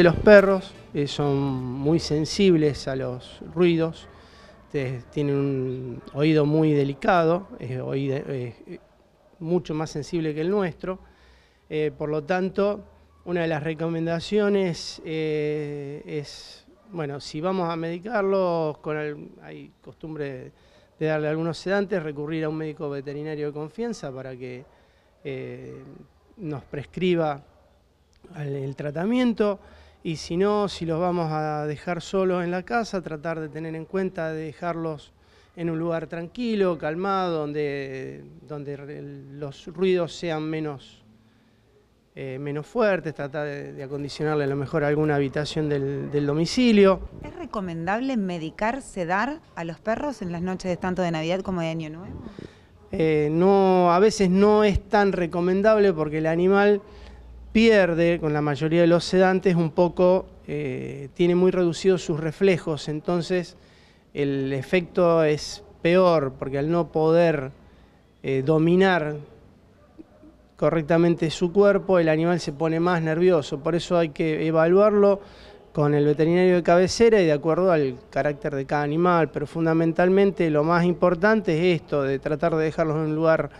los perros eh, son muy sensibles a los ruidos, tienen un oído muy delicado, oído, eh, mucho más sensible que el nuestro. Eh, por lo tanto, una de las recomendaciones es, bueno, si vamos a medicarlos, con hay costumbre de darle algunos sedantes, recurrir a un médico veterinario de confianza para que nos prescriba el tratamiento y si no, si los vamos a dejar solos en la casa, tratar de tener en cuenta de dejarlos en un lugar tranquilo, calmado, donde, donde los ruidos sean menos, eh, menos fuertes, tratar de, acondicionarle a lo mejor alguna habitación del, domicilio. ¿Es recomendable medicar, sedar a los perros en las noches tanto de Navidad como de Año Nuevo? Eh, no, a veces no es tan recomendable porque el animal pierde con la mayoría de los sedantes un poco, eh, tiene muy reducidos sus reflejos, entonces el efecto es peor porque al no poder eh, dominar correctamente su cuerpo, el animal se pone más nervioso, por eso hay que evaluarlo con el veterinario de cabecera y de acuerdo al carácter de cada animal, pero fundamentalmente lo más importante es esto, de tratar de dejarlos en un lugar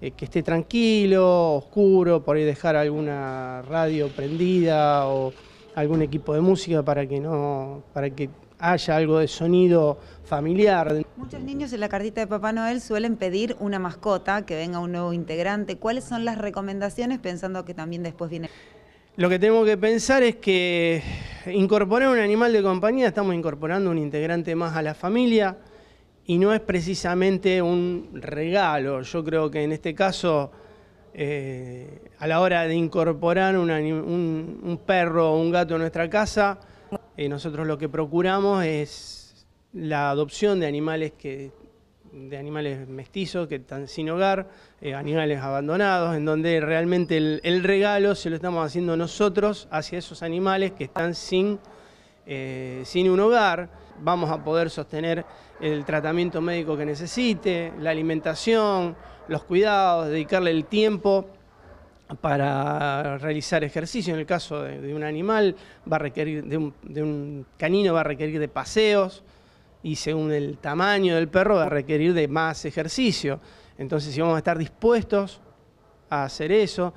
eh, que esté tranquilo, oscuro, por ahí dejar alguna radio prendida o algún equipo de música para que no, para que haya algo de sonido familiar. Muchos niños en la cartita de Papá Noel suelen pedir una mascota, que venga un nuevo integrante. ¿Cuáles son las recomendaciones pensando que también después viene? Lo que tengo que pensar es que incorporar un animal de compañía, estamos incorporando un integrante más a la familia y no es precisamente un regalo. Yo creo que en este caso, eh, a la hora de incorporar un, perro o un gato a nuestra casa, eh, nosotros lo que procuramos es la adopción de animales que de animales mestizos que están sin hogar, eh, animales abandonados, en donde realmente el, el regalo se lo estamos haciendo nosotros hacia esos animales que están sin eh, sin un hogar, vamos a poder sostener el tratamiento médico que necesite, la alimentación, los cuidados, dedicarle el tiempo para realizar ejercicio. En el caso de, un animal, va a requerir, de un, de un canino va a requerir de paseos y según el tamaño del perro va a requerir de más ejercicio. Entonces, si vamos a estar dispuestos a hacer eso,